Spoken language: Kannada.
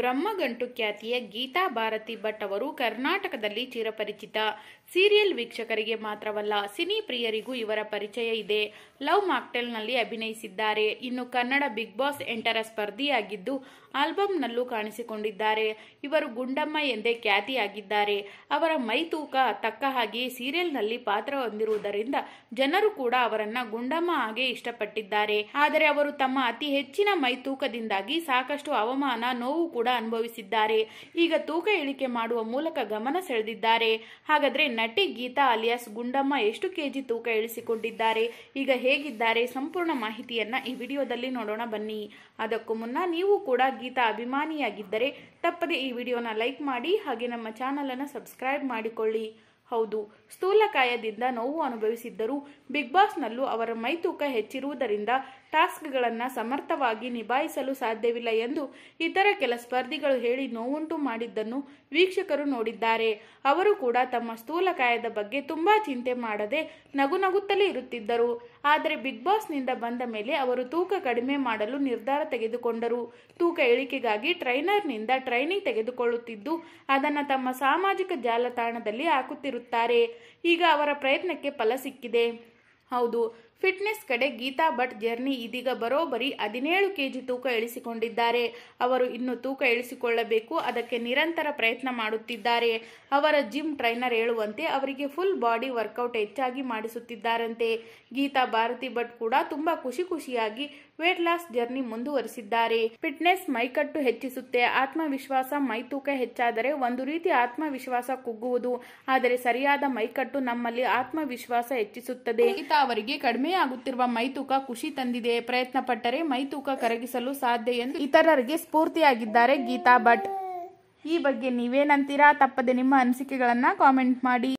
ಬ್ರಹ್ಮಗಂಟು ಖ್ಯಾತಿಯ ಗೀತಾ ಭಾರತಿ ಭಟ್ ಅವರು ಕರ್ನಾಟಕದಲ್ಲಿ ಚಿರಪರಿಚಿತ ಸೀರಿಯಲ್ ವೀಕ್ಷಕರಿಗೆ ಮಾತ್ರವಲ್ಲ ಸಿನಿ ಪ್ರಿಯರಿಗೂ ಇವರ ಪರಿಚಯ ಇದೆ ಲವ್ ಮಾಕ್ಟೆಲ್ನಲ್ಲಿ ಅಭಿನಯಿಸಿದ್ದಾರೆ ಇನ್ನು ಕನ್ನಡ ಬಿಗ್ ಬಾಸ್ ಎಂಟರ ಸ್ಪರ್ಧಿಯಾಗಿದ್ದು ಆಲ್ಬಂನಲ್ಲೂ ಕಾಣಿಸಿಕೊಂಡಿದ್ದಾರೆ ಇವರು ಗುಂಡಮ್ಮ ಎಂದೇ ಖ್ಯಾತಿಯಾಗಿದ್ದಾರೆ ಅವರ ಮೈತೂಕ ತಕ್ಕ ಹಾಗೆ ಸೀರಿಯಲ್ನಲ್ಲಿ ಪಾತ್ರ ಹೊಂದಿರುವುದರಿಂದ ಜನರು ಕೂಡ ಅವರನ್ನ ಗುಂಡಮ್ಮ ಹಾಗೆ ಇಷ್ಟಪಟ್ಟಿದ್ದಾರೆ ಆದರೆ ಅವರು ತಮ್ಮ ಅತಿ ಹೆಚ್ಚಿನ ಮೈತೂಕದಿಂದಾಗಿ ಸಾಕಷ್ಟು ಅವಮಾನ ನೋವು ಕೂಡ ಕೂಡ ಅನುಭವಿಸಿದ್ದಾರೆ ಈಗ ತೂಕ ಇಳಿಕೆ ಮಾಡುವ ಮೂಲಕ ಗಮನ ಸೆಳೆದಿದ್ದಾರೆ ಹಾಗಾದ್ರೆ ನಟಿ ಗೀತಾ ಅಲಿಯಾಸ್ ಗುಂಡಮ್ಮ ಎಷ್ಟು ಕೆಜಿ ತೂಕ ಇಳಿಸಿಕೊಂಡಿದ್ದಾರೆ ಈಗ ಹೇಗಿದ್ದಾರೆ ಸಂಪೂರ್ಣ ಮಾಹಿತಿಯನ್ನ ಈ ವಿಡಿಯೋದಲ್ಲಿ ನೋಡೋಣ ಬನ್ನಿ ಅದಕ್ಕೂ ಮುನ್ನ ನೀವು ಕೂಡ ಗೀತಾ ಅಭಿಮಾನಿಯಾಗಿದ್ದರೆ ತಪ್ಪದೆ ಈ ವಿಡಿಯೋನ ಲೈಕ್ ಮಾಡಿ ಹಾಗೆ ನಮ್ಮ ಅನ್ನು ಸಬ್ಸ್ಕ್ರೈಬ್ ಮಾಡಿಕೊಳ್ಳಿ ಹೌದು ಸ್ಥೂಲಕಾಯದಿಂದ ನೋವು ಅನುಭವಿಸಿದ್ದರೂ ಬಿಗ್ ಬಾಸ್ನಲ್ಲೂ ಅವರ ಮೈತೂಕ ಹೆಚ್ಚಿರುವುದರಿಂದ ಟಾಸ್ಕ್ಗಳನ್ನು ಸಮರ್ಥವಾಗಿ ನಿಭಾಯಿಸಲು ಸಾಧ್ಯವಿಲ್ಲ ಎಂದು ಇತರ ಕೆಲ ಸ್ಪರ್ಧಿಗಳು ಹೇಳಿ ನೋವುಂಟು ಮಾಡಿದ್ದನ್ನು ವೀಕ್ಷಕರು ನೋಡಿದ್ದಾರೆ ಅವರು ಕೂಡ ತಮ್ಮ ಸ್ಥೂಲಕಾಯದ ಬಗ್ಗೆ ತುಂಬಾ ಚಿಂತೆ ಮಾಡದೆ ನಗು ನಗುತ್ತಲೇ ಇರುತ್ತಿದ್ದರು ಆದರೆ ಬಿಗ್ ಬಾಸ್ನಿಂದ ಬಂದ ಮೇಲೆ ಅವರು ತೂಕ ಕಡಿಮೆ ಮಾಡಲು ನಿರ್ಧಾರ ತೆಗೆದುಕೊಂಡರು ತೂಕ ಇಳಿಕೆಗಾಗಿ ಟ್ರೈನರ್ನಿಂದ ಟ್ರೈನಿಂಗ್ ತೆಗೆದುಕೊಳ್ಳುತ್ತಿದ್ದು ಅದನ್ನು ತಮ್ಮ ಸಾಮಾಜಿಕ ಜಾಲತಾಣದಲ್ಲಿ ಹಾಕುತ್ತಿರು ಇರುತ್ತಾರೆ ಈಗ ಅವರ ಪ್ರಯತ್ನಕ್ಕೆ ಫಲ ಸಿಕ್ಕಿದೆ ಹೌದು ಫಿಟ್ನೆಸ್ ಕಡೆ ಗೀತಾ ಭಟ್ ಜರ್ನಿ ಇದೀಗ ಬರೋಬರಿ ಹದಿನೇಳು ಕೆಜಿ ತೂಕ ಇಳಿಸಿಕೊಂಡಿದ್ದಾರೆ ಅವರು ಇನ್ನು ತೂಕ ಇಳಿಸಿಕೊಳ್ಳಬೇಕು ಅದಕ್ಕೆ ನಿರಂತರ ಪ್ರಯತ್ನ ಮಾಡುತ್ತಿದ್ದಾರೆ ಅವರ ಜಿಮ್ ಟ್ರೈನರ್ ಹೇಳುವಂತೆ ಅವರಿಗೆ ಫುಲ್ ಬಾಡಿ ವರ್ಕೌಟ್ ಹೆಚ್ಚಾಗಿ ಮಾಡಿಸುತ್ತಿದ್ದಾರಂತೆ ಗೀತಾ ಭಾರತಿ ಭಟ್ ಕೂಡ ತುಂಬಾ ಖುಷಿ ಖುಷಿಯಾಗಿ ವೇಟ್ ಲಾಸ್ ಜರ್ನಿ ಮುಂದುವರಿಸಿದ್ದಾರೆ ಫಿಟ್ನೆಸ್ ಮೈಕಟ್ಟು ಹೆಚ್ಚಿಸುತ್ತೆ ಆತ್ಮವಿಶ್ವಾಸ ಮೈ ತೂಕ ಹೆಚ್ಚಾದರೆ ಒಂದು ರೀತಿ ಆತ್ಮವಿಶ್ವಾಸ ಕುಗ್ಗುವುದು ಆದರೆ ಸರಿಯಾದ ಮೈಕಟ್ಟು ನಮ್ಮಲ್ಲಿ ಆತ್ಮವಿಶ್ವಾಸ ಹೆಚ್ಚಿಸುತ್ತದೆ ಗೀತಾ ಅವರಿಗೆ ಕಡಿಮೆ ಕಡಿಮೆ ಆಗುತ್ತಿರುವ ಮೈತೂಕ ಖುಷಿ ತಂದಿದೆ ಪ್ರಯತ್ನ ಪಟ್ಟರೆ ಮೈತೂಕ ಕರಗಿಸಲು ಸಾಧ್ಯ ಎಂದು ಇತರರಿಗೆ ಸ್ಫೂರ್ತಿಯಾಗಿದ್ದಾರೆ ಗೀತಾ ಭಟ್ ಈ ಬಗ್ಗೆ ನೀವೇನಂತೀರಾ ತಪ್ಪದೆ ನಿಮ್ಮ ಅನಿಸಿಕೆಗಳನ್ನ ಕಾಮೆಂಟ್ ಮಾಡಿ